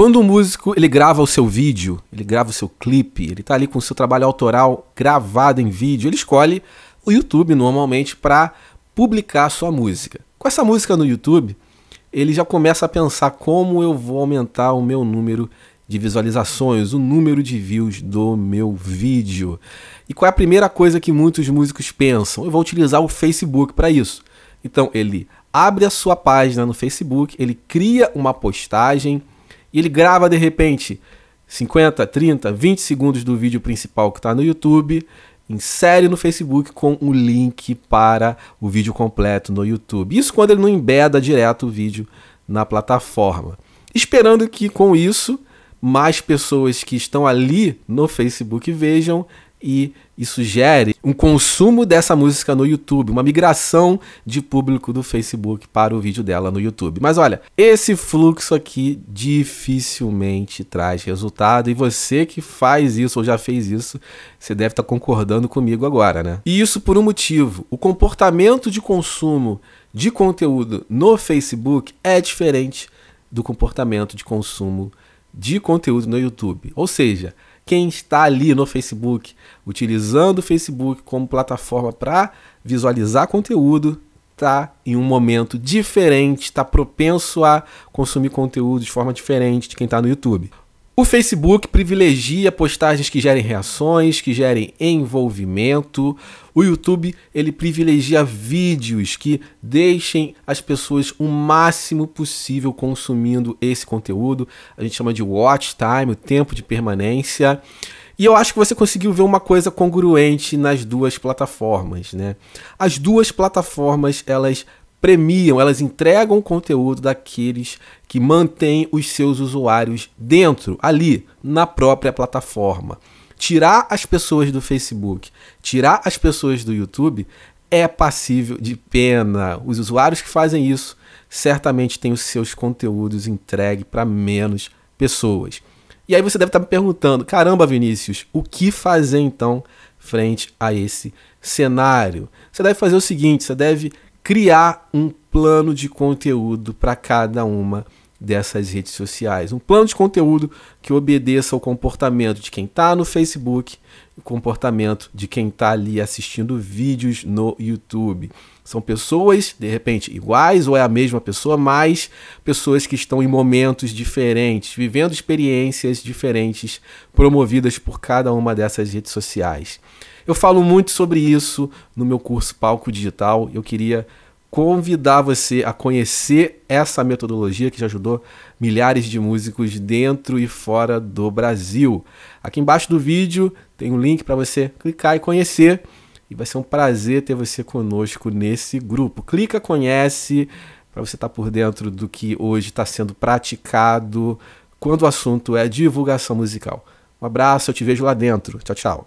Quando o um músico ele grava o seu vídeo, ele grava o seu clipe, ele está ali com o seu trabalho autoral gravado em vídeo, ele escolhe o YouTube normalmente para publicar a sua música. Com essa música no YouTube, ele já começa a pensar como eu vou aumentar o meu número de visualizações, o número de views do meu vídeo. E qual é a primeira coisa que muitos músicos pensam? Eu vou utilizar o Facebook para isso. Então ele abre a sua página no Facebook, ele cria uma postagem e ele grava de repente 50, 30, 20 segundos do vídeo principal que está no YouTube, insere no Facebook com o um link para o vídeo completo no YouTube. Isso quando ele não embeda direto o vídeo na plataforma. Esperando que com isso mais pessoas que estão ali no Facebook vejam e isso gere um consumo dessa música no YouTube, uma migração de público do Facebook para o vídeo dela no YouTube. Mas olha, esse fluxo aqui dificilmente traz resultado e você que faz isso ou já fez isso, você deve estar tá concordando comigo agora, né? E isso por um motivo: o comportamento de consumo de conteúdo no Facebook é diferente do comportamento de consumo de conteúdo no YouTube. Ou seja, quem está ali no Facebook, utilizando o Facebook como plataforma para visualizar conteúdo, está em um momento diferente, está propenso a consumir conteúdo de forma diferente de quem está no YouTube. O Facebook privilegia postagens que gerem reações, que gerem envolvimento. O YouTube ele privilegia vídeos que deixem as pessoas o máximo possível consumindo esse conteúdo. A gente chama de watch time, o tempo de permanência. E eu acho que você conseguiu ver uma coisa congruente nas duas plataformas, né? As duas plataformas elas premiam, elas entregam conteúdo daqueles que mantêm os seus usuários dentro, ali, na própria plataforma. Tirar as pessoas do Facebook, tirar as pessoas do YouTube é passível de pena. Os usuários que fazem isso certamente têm os seus conteúdos entregue para menos pessoas. E aí você deve estar tá me perguntando: caramba, Vinícius, o que fazer então frente a esse cenário? Você deve fazer o seguinte: você deve criar um plano de conteúdo para cada uma dessas redes sociais. Um plano de conteúdo que obedeça ao comportamento de quem está no Facebook, o comportamento de quem está ali assistindo vídeos no YouTube. São pessoas, de repente, iguais ou é a mesma pessoa, mas pessoas que estão em momentos diferentes, vivendo experiências diferentes promovidas por cada uma dessas redes sociais. Eu falo muito sobre isso no meu curso Palco Digital. Eu queria convidar você a conhecer essa metodologia que já ajudou milhares de músicos dentro e fora do Brasil. Aqui embaixo do vídeo tem um link para você clicar e conhecer. E vai ser um prazer ter você conosco nesse grupo. Clica, conhece, para você estar tá por dentro do que hoje está sendo praticado quando o assunto é divulgação musical. Um abraço, eu te vejo lá dentro. Tchau, tchau.